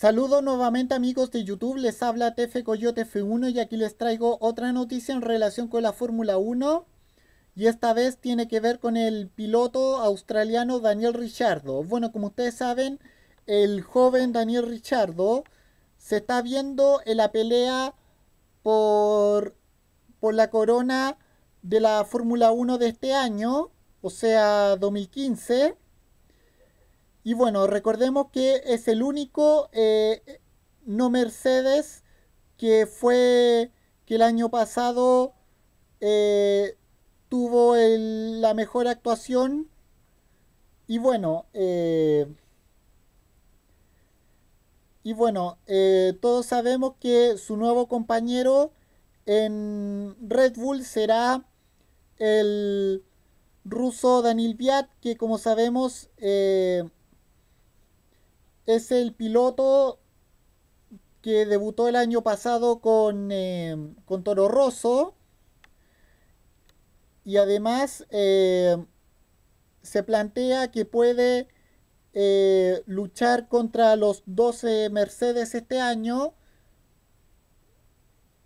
Saludos nuevamente amigos de YouTube, les habla TF Coyote F1 y aquí les traigo otra noticia en relación con la Fórmula 1 y esta vez tiene que ver con el piloto australiano Daniel Richardo. Bueno, como ustedes saben, el joven Daniel Richardo se está viendo en la pelea por, por la corona de la Fórmula 1 de este año, o sea, 2015. Y bueno, recordemos que es el único eh, no Mercedes que fue que el año pasado eh, tuvo la mejor actuación. Y bueno, eh, y bueno, todos sabemos que su nuevo compañero en Red Bull será el ruso daniel Viat, que como sabemos es el piloto que debutó el año pasado con, eh, con Toro Rosso. Y además eh, se plantea que puede eh, luchar contra los 12 Mercedes este año.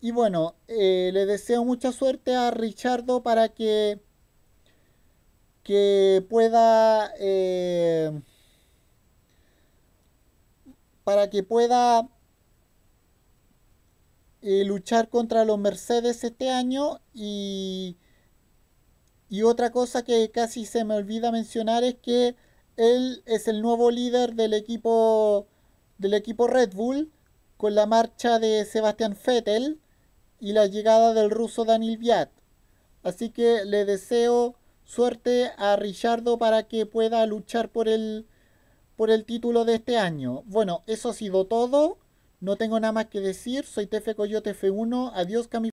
Y bueno, le deseo mucha suerte a Richardo para que, que pueda para que pueda eh, luchar contra los Mercedes este año y, y otra cosa que casi se me olvida mencionar es que él es el nuevo líder del equipo del equipo Red Bull con la marcha de Sebastián Vettel y la llegada del ruso Daniel Viat. Así que le deseo suerte a Richardo para que pueda luchar por el por el título de este año. Bueno, eso ha sido todo. No tengo nada más que decir. Soy Tefe Coyote F1. Adiós, Camilo.